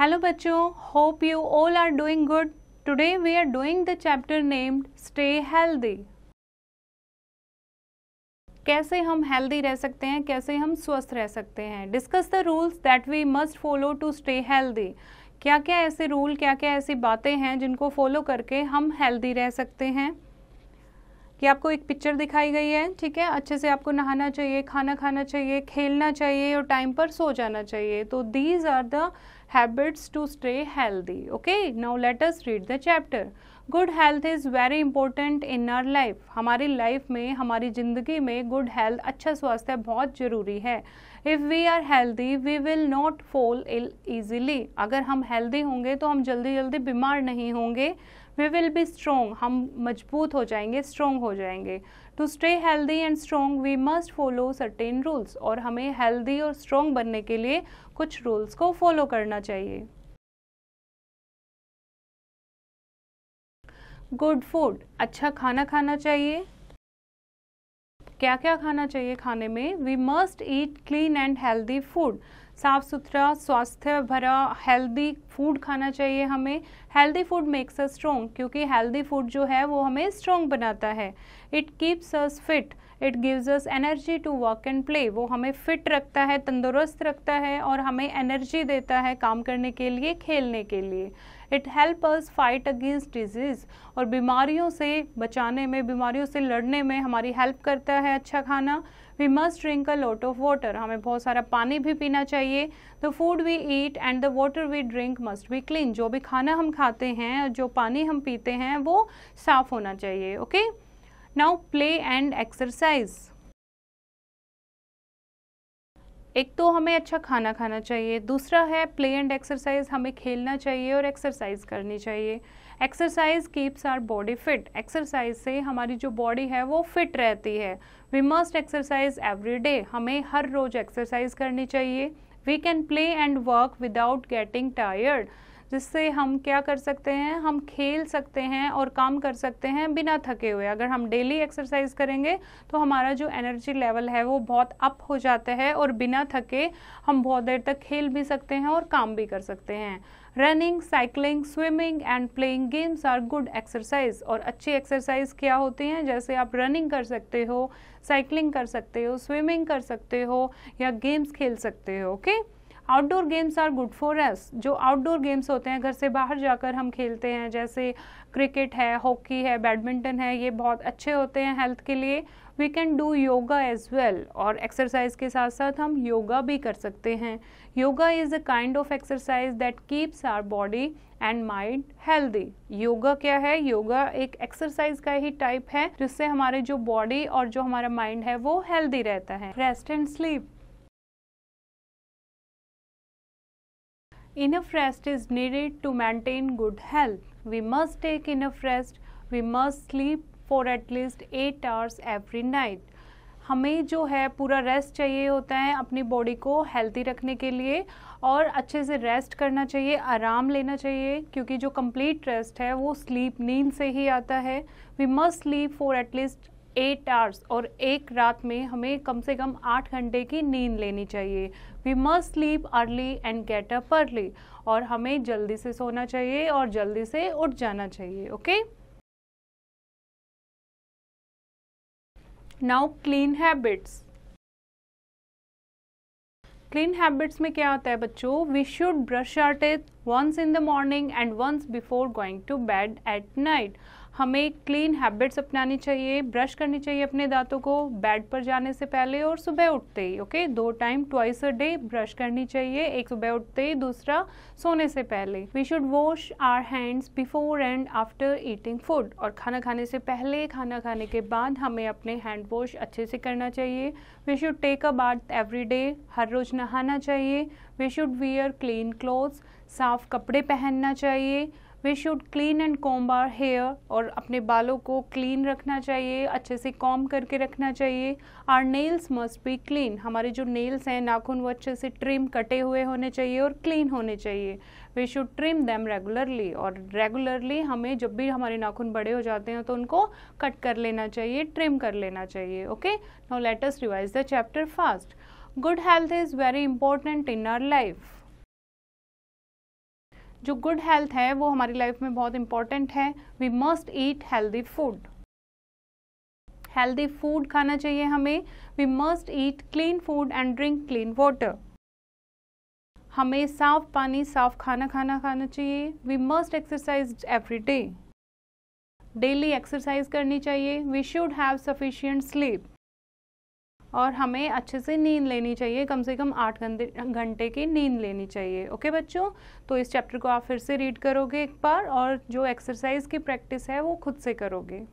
Hello बच्चों hope you all are doing good today we are doing the chapter named stay healthy कैसे हम healthy रह सकते हैं कैसे हम स्वस्थ रह सकते हैं discuss the rules that we must follow to stay healthy क्या क्या ऐसे रूल क्या क्या ऐसी बातें हैं जिनको फॉलो करके हम हेल्दी रह सकते हैं कि आपको एक पिक्चर दिखाई गई है ठीक है अच्छे से आपको नहाना चाहिए खाना खाना चाहिए खेलना चाहिए और टाइम पर सो जाना चाहिए तो these are the habits to stay healthy okay now let us read the chapter good health is very important in our life हमारी लाइफ में हमारी ज़िंदगी में गुड हेल्थ अच्छा स्वास्थ्य बहुत ज़रूरी है if we are healthy we will not fall ill easily अगर हम हेल्दी होंगे तो हम जल्दी जल्दी बीमार नहीं होंगे वी विल बी स्ट्रोंग हम मजबूत हो जाएंगे स्ट्रोंग हो जाएंगे to stay healthy and strong we must follow certain rules और हमें हेल्दी और स्ट्रॉन्ग बनने के लिए कुछ रूल्स को फॉलो करना चाहिए गुड फूड अच्छा खाना खाना चाहिए क्या क्या खाना चाहिए खाने में we must eat clean and healthy food साफ सुथरा स्वास्थ्य भरा हेल्दी फूड खाना चाहिए हमें healthy food makes a strong क्योंकि हेल्दी फूड जो है वो हमें स्ट्रोंग बनाता है it keeps us fit it gives us energy to work and play वो हमें फिट रखता है तंदुरुस्त रखता है और हमें एनर्जी देता है काम करने के लिए खेलने के लिए it help us fight against disease और बीमारियों से बचाने में बीमारियों से लड़ने में हमारी हेल्प करता है अच्छा खाना we must drink a lot of water हमें बहुत सारा पानी भी पीना चाहिए the food we eat and the water we drink must be clean जो भी खाना हम खाते हैं और जो पानी हम पीते हैं वो साफ होना चाहिए okay now play and exercise एक तो हमें अच्छा खाना खाना चाहिए दूसरा है प्ले एंड एक्सरसाइज हमें खेलना चाहिए और एक्सरसाइज करनी चाहिए exercise keeps our body fit exercise से हमारी जो बॉडी है वो फिट रहती है we must exercise every day हमें हर रोज़ एक्सरसाइज करनी चाहिए We can play and work without getting tired. जिससे हम क्या कर सकते हैं हम खेल सकते हैं और काम कर सकते हैं बिना थके हुए अगर हम डेली एक्सरसाइज करेंगे तो हमारा जो एनर्जी लेवल है वो बहुत अप हो जाता है और बिना थके हम बहुत देर तक खेल भी सकते हैं और काम भी कर सकते हैं running cycling swimming and playing games are good exercise और अच्छी एक्सरसाइज क्या होती हैं जैसे आप रनिंग कर सकते हो साइकिलिंग कर सकते हो स्विमिंग कर सकते हो या गेम्स खेल सकते हो okay okay? Outdoor games are good for us जो आउटडोर गेम्स होते हैं घर से बाहर जाकर हम खेलते हैं जैसे क्रिकेट है हॉकी है बैडमिंटन है ये बहुत अच्छे होते हैं हेल्थ के लिए we can do yoga as well और एक्सरसाइज के साथ साथ हम योगा भी कर सकते हैं yoga is a kind of exercise that keeps our body and mind healthy yoga क्या है योगा एक एक्सरसाइज का ही टाइप है जिससे हमारे जो बॉडी और जो हमारा माइंड है वो हेल्दी रहता है rest and sleep Enough rest is needed to maintain good health. We must take enough rest. We must sleep for at least 8 hours every night. हमें जो है पूरा रेस्ट चाहिए होता है अपनी बॉडी को हेल्थी रखने के लिए और अच्छे से रेस्ट करना चाहिए आराम लेना चाहिए क्योंकि जो कंप्लीट रेस्ट है वो स्लीप नींद से ही आता है we must sleep for at least eight hours और एक रात में हमें कम से कम आठ घंटे की नींद लेनी चाहिए we must sleep early and get up early और हमें जल्दी से सोना चाहिए और जल्दी से उठ जाना चाहिए okay now clean habits clean habits में क्या होता है बच्चों we should brush our teeth once in the morning and once before going to bed at night हमें क्लीन हैबिट्स अपनानी चाहिए ब्रश करनी चाहिए अपने दांतों को बेड पर जाने से पहले और सुबह उठते ही ओके दो time twice a day brush करनी चाहिए एक सुबह उठते ही दूसरा सोने से पहले we should wash our hands before and after eating food और खाना खाने से पहले खाना खाने के बाद हमें अपने हैंड वॉश अच्छे से करना चाहिए we should take a bath every day हर रोज़ नहाना चाहिए we should wear clean clothes साफ कपड़े पहनना चाहिए we should clean and comb our hair और अपने बालों को क्लीन रखना चाहिए अच्छे से कॉम करके रखना चाहिए our nails must be clean हमारे जो नेल्स हैं नाखून वो अच्छे से ट्रिम कटे हुए होने चाहिए और क्लीन होने चाहिए we should trim them regularly और रेगुलरली हमें जब भी हमारे नाखून बड़े हो जाते हैं तो उनको कट कर लेना चाहिए ट्रिम कर लेना चाहिए okay now let's revise the chapter fast good health is very important in our life जो गुड हेल्थ है वो हमारी लाइफ में बहुत इंपॉर्टेंट है we must eat healthy food healthy food खाना चाहिए हमें we must eat clean food and drink clean water हमें साफ पानी साफ खाना खाना खाना चाहिए we must exercise every day daily exercise करनी चाहिए we should have sufficient sleep और हमें अच्छे से नींद लेनी चाहिए कम से कम आठ घंटे की नींद लेनी चाहिए ओके बच्चों तो इस चैप्टर को आप फिर से रीड करोगे एक बार और जो एक्सरसाइज की प्रैक्टिस है वो खुद से करोगे